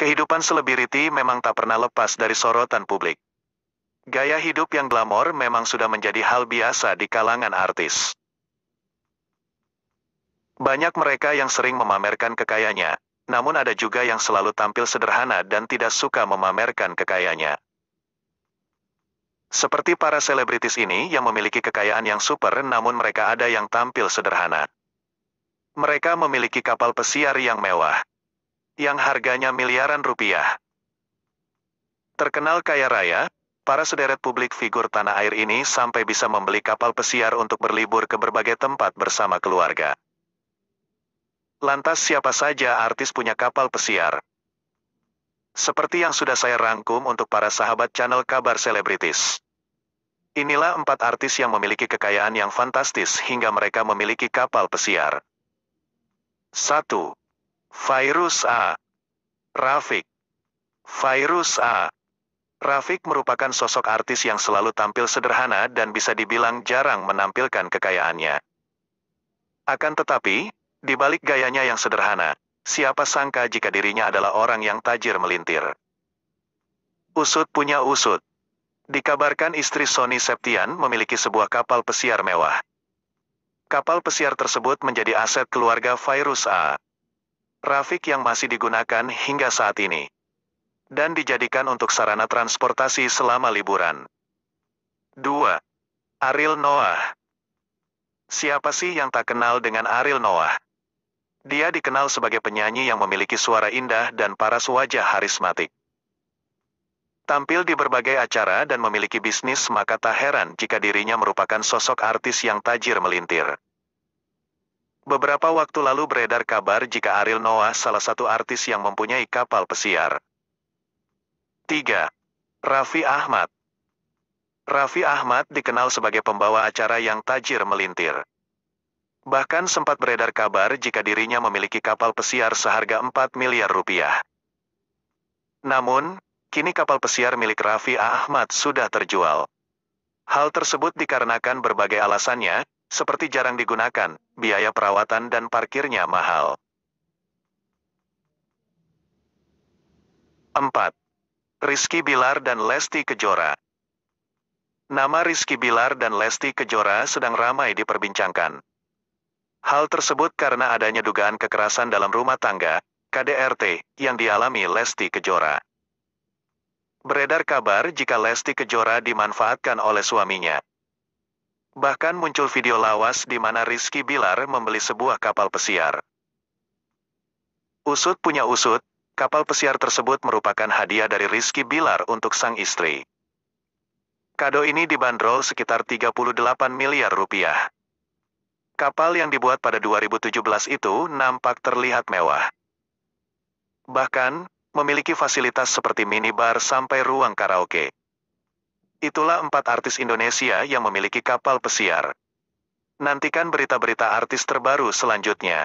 Kehidupan selebriti memang tak pernah lepas dari sorotan publik. Gaya hidup yang glamor memang sudah menjadi hal biasa di kalangan artis. Banyak mereka yang sering memamerkan kekayaannya, namun ada juga yang selalu tampil sederhana dan tidak suka memamerkan kekayaannya. Seperti para selebritis ini yang memiliki kekayaan yang super namun mereka ada yang tampil sederhana. Mereka memiliki kapal pesiar yang mewah, yang harganya miliaran rupiah. Terkenal kaya raya, para sederet publik figur tanah air ini sampai bisa membeli kapal pesiar untuk berlibur ke berbagai tempat bersama keluarga. Lantas siapa saja artis punya kapal pesiar? Seperti yang sudah saya rangkum untuk para sahabat channel kabar selebritis. Inilah empat artis yang memiliki kekayaan yang fantastis hingga mereka memiliki kapal pesiar. 1. Virus A. Rafik. Virus A. Rafik merupakan sosok artis yang selalu tampil sederhana dan bisa dibilang jarang menampilkan kekayaannya. Akan tetapi, di balik gayanya yang sederhana, siapa sangka jika dirinya adalah orang yang tajir melintir. Usut punya usut. Dikabarkan istri Sony Septian memiliki sebuah kapal pesiar mewah. Kapal pesiar tersebut menjadi aset keluarga Virus A. Rafik yang masih digunakan hingga saat ini. Dan dijadikan untuk sarana transportasi selama liburan. 2. Ariel Noah Siapa sih yang tak kenal dengan Ariel Noah? Dia dikenal sebagai penyanyi yang memiliki suara indah dan paras wajah harismatik. Tampil di berbagai acara dan memiliki bisnis maka tak heran jika dirinya merupakan sosok artis yang tajir melintir. Beberapa waktu lalu beredar kabar jika Ariel Noah salah satu artis yang mempunyai kapal pesiar. 3. Raffi Ahmad Raffi Ahmad dikenal sebagai pembawa acara yang tajir melintir. Bahkan sempat beredar kabar jika dirinya memiliki kapal pesiar seharga 4 miliar rupiah. Namun, kini kapal pesiar milik Raffi Ahmad sudah terjual. Hal tersebut dikarenakan berbagai alasannya, seperti jarang digunakan, biaya perawatan dan parkirnya mahal. 4. Rizky Bilar dan Lesti Kejora Nama Rizky Bilar dan Lesti Kejora sedang ramai diperbincangkan. Hal tersebut karena adanya dugaan kekerasan dalam rumah tangga, KDRT, yang dialami Lesti Kejora. Beredar kabar jika Lesti Kejora dimanfaatkan oleh suaminya. Bahkan muncul video lawas di mana Rizky Bilar membeli sebuah kapal pesiar. Usut punya usut, kapal pesiar tersebut merupakan hadiah dari Rizky Bilar untuk sang istri. Kado ini dibanderol sekitar 38 miliar rupiah. Kapal yang dibuat pada 2017 itu nampak terlihat mewah. Bahkan, memiliki fasilitas seperti minibar sampai ruang karaoke. Itulah empat artis Indonesia yang memiliki kapal pesiar. Nantikan berita-berita artis terbaru selanjutnya.